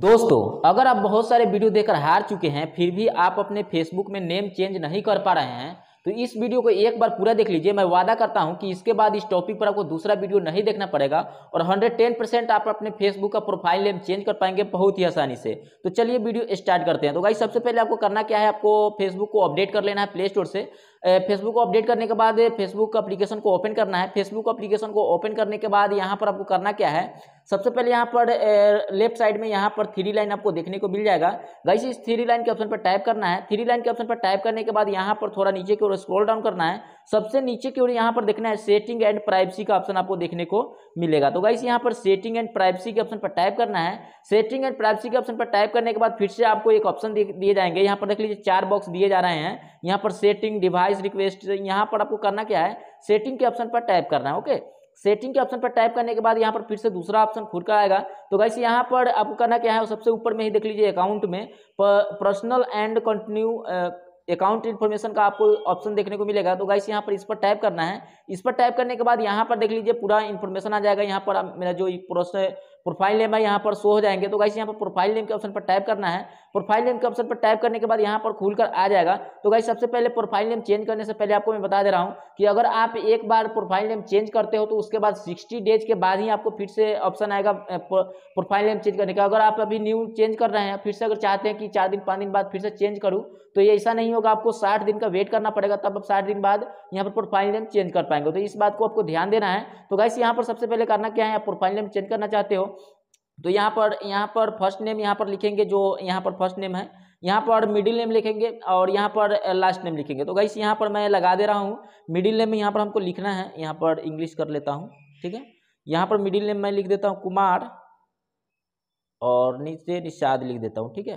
दोस्तों अगर आप बहुत सारे वीडियो देखकर हार चुके हैं फिर भी आप अपने फेसबुक में नेम चेंज नहीं कर पा रहे हैं तो इस वीडियो को एक बार पूरा देख लीजिए मैं वादा करता हूं कि इसके बाद इस टॉपिक पर आपको दूसरा वीडियो नहीं देखना पड़ेगा और 110 परसेंट आप अपने फेसबुक का प्रोफाइल नेम चेंज कर पाएंगे बहुत ही आसानी से तो चलिए वीडियो स्टार्ट करते हैं तो भाई सबसे पहले आपको करना क्या है आपको फेसबुक को अपडेट कर लेना है प्ले स्टोर से फेसबुक को अपडेट करने के बाद फेसबुक अप्लीकेशन को ओपन करना है फेसबुक अप्लीकेशन को ओपन करने के बाद यहाँ पर आपको करना क्या है सबसे पहले यहाँ पर लेफ्ट साइड में यहाँ पर थ्री लाइन आपको देखने को मिल जाएगा वैसे इस थ्री लाइन के ऑप्शन पर टाइप करना है थ्री लाइन के ऑप्शन पर टाइप करने के बाद यहाँ पर थोड़ा नीचे की ओर स्क्रॉल डाउन करना है सबसे नीचे की ओर यहाँ पर देखना है सेटिंग एंड प्राइवेसी का ऑप्शन आपको देखने को मिलेगा तो वैसे यहाँ पर सेटिंग एंड प्राइवेसी के ऑप्शन पर टाइप करना है सेटिंग एंड प्राइवेसी के ऑप्शन पर टाइप करने के बाद फिर से आपको एक ऑप्शन दिए जाएंगे यहाँ पर देख लीजिए चार बॉक्स दिए जा रहे हैं यहाँ पर सेटिंग डिवाइस रिक्वेस्ट यहाँ पर आपको करना क्या है सेटिंग के ऑप्शन पर टाइप करना है ओके सेटिंग के ऑप्शन पर टाइप करने के बाद यहाँ पर फिर से दूसरा ऑप्शन खुद का आएगा तो गाइस यहाँ पर आपको करना क्या है सबसे ऊपर में ही देख लीजिए अकाउंट में personal and continue account information का आपको ऑप्शन देखने को मिलेगा तो गाइस यहाँ पर इस पर टाइप करना है इस पर टाइप करने के बाद यहाँ पर देख लीजिए पूरा इन्फॉर्मेशन आ जाएगा यहाँ पर मेरा जो प्रोसेस प्रोफाइल नेम है यहाँ पर शो हो जाएंगे तो गाइस यहाँ पर प्रोफाइल नेम के ऑप्शन पर टाइप करना है प्रोफाइल नेम के ऑप्शन पर टाइप करने के बाद यहाँ पर खुलकर आ जाएगा तो गाइस सबसे पहले प्रोफाइल नेम चेंज करने से पहले आपको मैं बता दे रहा हूँ कि अगर आप एक बार प्रोफाइल नेम चेंज करते हो तो उसके बाद सिक्सटी डेज के बाद ही आपको फिर से ऑप्शन आएगा प्रोफाइल नेम चेंज करने का अगर आप अभी न्यू चेंज कर रहे हैं फिर से अगर चाहते हैं कि चार दिन पाँच दिन बाद फिर से चेंज करूँ तो ये ऐसा नहीं होगा आपको साठ दिन का वेट करना पड़ेगा तब आप साठ दिन बाद यहाँ पर प्रोफाइल नेम चेंज कर पाएंगे तो इस बात को आपको ध्यान देना है तो गाइस यहाँ पर सबसे पहले करना क्या है आप प्रोफाइल नेम चेंज करना चाहते हो तो यहाँ पर यहाँ पर फर्स्ट नेम यहाँ पर लिखेंगे जो यहाँ पर फर्स्ट नेम है यहाँ पर मिडिल नेम लिखेंगे और यहाँ पर लास्ट नेम लिखेंगे तो गाइस यहाँ पर मैं लगा दे रहा हूँ मिडिल नेम यहाँ पर हमको लिखना है यहाँ पर इंग्लिश कर लेता हूँ ठीक है यहाँ पर मिडिल नेम मैं लिख देता हूँ कुमार और नीचे निषाद लिख देता हूँ ठीक है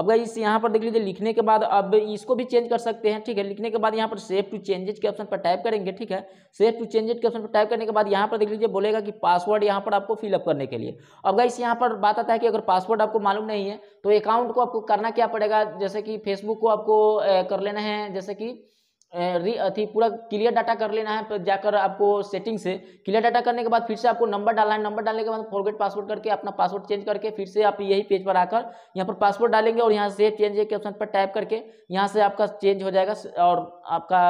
अब गई इस यहाँ पर देख लीजिए लिखने के बाद अब इसको भी चेंज कर सकते हैं ठीक है लिखने के बाद यहाँ पर सेव टू चेंजेज के ऑप्शन पर टाइप करेंगे ठीक है सेव टू चेंजेज के ऑप्शन पर टाइप करने के बाद यहाँ पर देख लीजिए बोलेगा कि पासवर्ड यहाँ पर आपको फिलअप करने के लिए अब गई यहाँ पर बात आता है कि अगर पासवर्ड आपको मालूम नहीं है तो अकाउंट को आपको करना क्या पड़ेगा जैसे कि फेसबुक को आपको कर लेना है जैसे कि री अथी पूरा क्लियर डाटा कर लेना है तो जाकर आपको सेटिंग से क्लियर डाटा करने के बाद फिर से आपको नंबर डालना है नंबर डालने के बाद फॉरगेट पासवर्ड करके अपना पासवर्ड चेंज करके फिर से आप यही पेज पर आकर यहाँ पर पासवर्ड डालेंगे और यहाँ से चेंज के ऑप्शन पर टाइप करके यहाँ से आपका चेंज हो जाएगा और आपका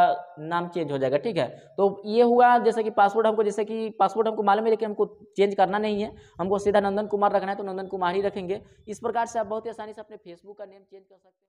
नाम चेंज हो जाएगा ठीक है तो ये हुआ जैसे कि पासवर्ड हमको जैसे कि पासवर्ड हमको मालूम है लेकिन हमको चेंज करना नहीं है हमको सीधा नंदन कुमार रखना है तो नंदन कुमार ही रखेंगे इस प्रकार से आप बहुत ही आसानी से अपने फेसबुक का नेम चेंज कर सकते हैं